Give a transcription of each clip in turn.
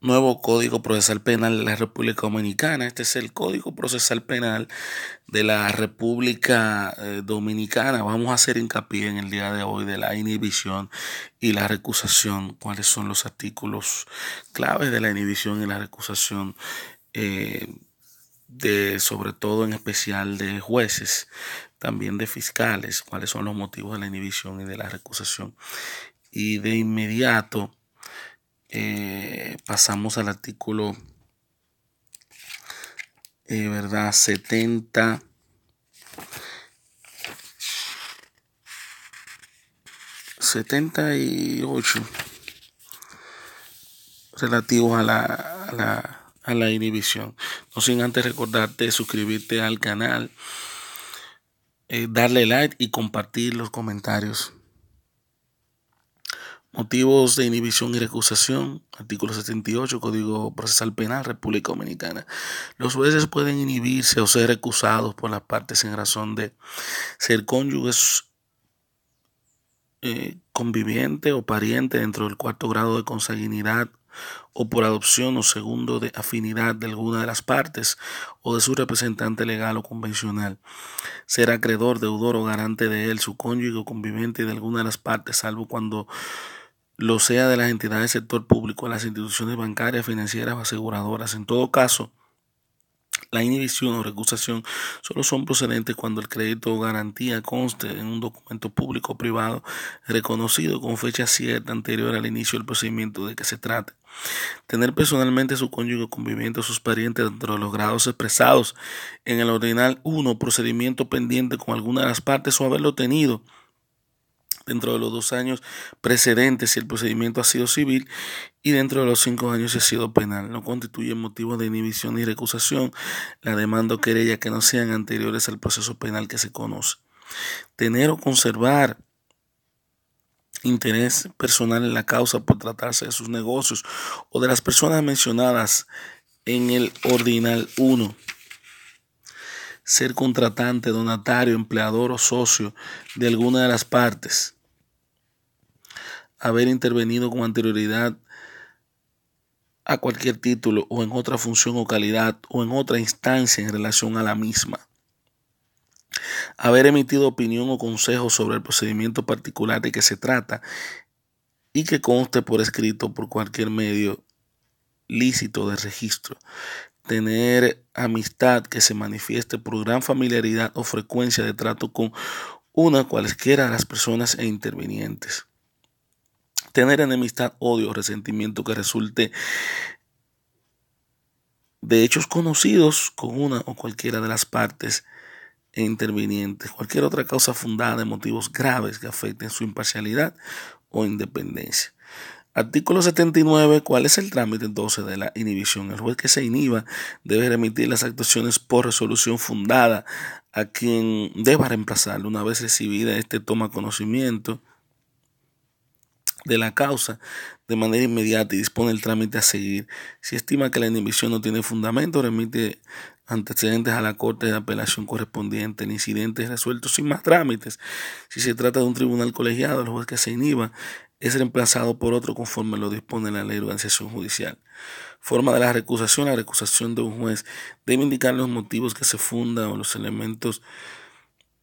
nuevo Código Procesal Penal de la República Dominicana. Este es el Código Procesal Penal de la República eh, Dominicana. Vamos a hacer hincapié en el día de hoy de la inhibición y la recusación. ¿Cuáles son los artículos claves de la inhibición y la recusación? Eh, de, sobre todo en especial de jueces, también de fiscales, cuáles son los motivos de la inhibición y de la recusación. Y de inmediato eh, pasamos al artículo eh, verdad 70 78 relativos a la, a la, a la inhibición no sin antes recordarte suscribirte al canal eh, darle like y compartir los comentarios Motivos de inhibición y recusación, artículo 78, Código Procesal Penal, República Dominicana. Los jueces pueden inhibirse o ser recusados por las partes en razón de ser cónyuges eh, conviviente o pariente dentro del cuarto grado de consanguinidad o por adopción o segundo de afinidad de alguna de las partes o de su representante legal o convencional. ser acreedor, deudor o garante de él, su cónyuge o conviviente de alguna de las partes, salvo cuando lo sea de las entidades del sector público, a las instituciones bancarias, financieras o aseguradoras. En todo caso, la inhibición o recusación solo son procedentes cuando el crédito o garantía conste en un documento público o privado reconocido con fecha cierta anterior al inicio del procedimiento de que se trate. Tener personalmente su cónyuge conviviente o sus parientes dentro de los grados expresados en el ordinal 1 procedimiento pendiente con alguna de las partes o haberlo tenido dentro de los dos años precedentes si el procedimiento ha sido civil y dentro de los cinco años si ha sido penal. No constituye motivo de inhibición ni recusación la demanda o querella que no sean anteriores al proceso penal que se conoce. Tener o conservar interés personal en la causa por tratarse de sus negocios o de las personas mencionadas en el ordinal 1 ser contratante, donatario, empleador o socio de alguna de las partes haber intervenido con anterioridad a cualquier título o en otra función o calidad o en otra instancia en relación a la misma. Haber emitido opinión o consejo sobre el procedimiento particular de que se trata y que conste por escrito por cualquier medio lícito de registro. Tener amistad que se manifieste por gran familiaridad o frecuencia de trato con una cualquiera de las personas e intervinientes tener enemistad, odio, o resentimiento que resulte de hechos conocidos con una o cualquiera de las partes e intervinientes, cualquier otra causa fundada de motivos graves que afecten su imparcialidad o independencia. Artículo 79. ¿Cuál es el trámite entonces de la inhibición? El juez que se inhiba debe remitir las actuaciones por resolución fundada a quien deba reemplazarlo. Una vez recibida, este toma conocimiento de la causa de manera inmediata y dispone el trámite a seguir. Si estima que la inhibición no tiene fundamento, remite antecedentes a la Corte de Apelación correspondiente. El incidente es resuelto sin más trámites. Si se trata de un tribunal colegiado, el juez que se inhiba es reemplazado por otro conforme lo dispone la ley de organización judicial. Forma de la recusación. La recusación de un juez debe indicar los motivos que se fundan o los elementos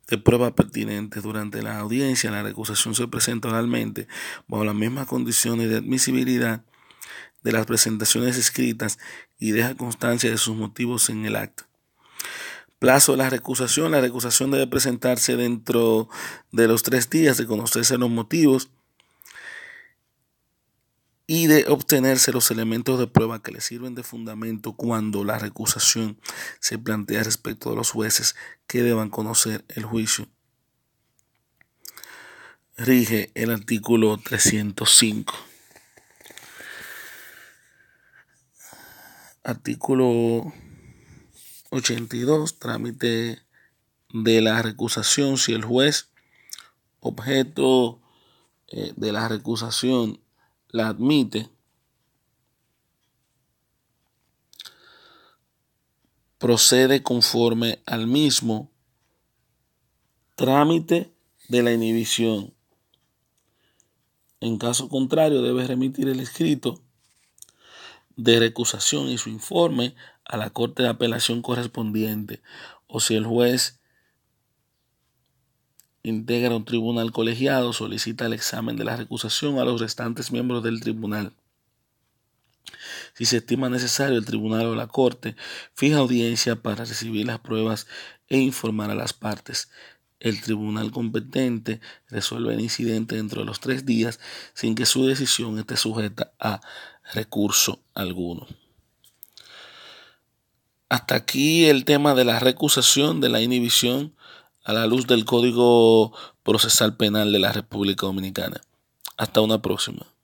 de pruebas pertinentes durante la audiencia, la recusación se presenta oralmente bajo las mismas condiciones de admisibilidad de las presentaciones escritas y deja constancia de sus motivos en el acto. Plazo de la recusación. La recusación debe presentarse dentro de los tres días de conocerse los motivos y de obtenerse los elementos de prueba que le sirven de fundamento cuando la recusación se plantea respecto de los jueces que deban conocer el juicio. Rige el artículo 305. Artículo 82. Trámite de la recusación. Si el juez objeto eh, de la recusación la admite, procede conforme al mismo trámite de la inhibición. En caso contrario, debe remitir el escrito de recusación y su informe a la Corte de Apelación correspondiente o si el juez integra un tribunal colegiado, solicita el examen de la recusación a los restantes miembros del tribunal. Si se estima necesario, el tribunal o la corte fija audiencia para recibir las pruebas e informar a las partes. El tribunal competente resuelve el incidente dentro de los tres días sin que su decisión esté sujeta a recurso alguno. Hasta aquí el tema de la recusación, de la inhibición a la luz del Código Procesal Penal de la República Dominicana. Hasta una próxima.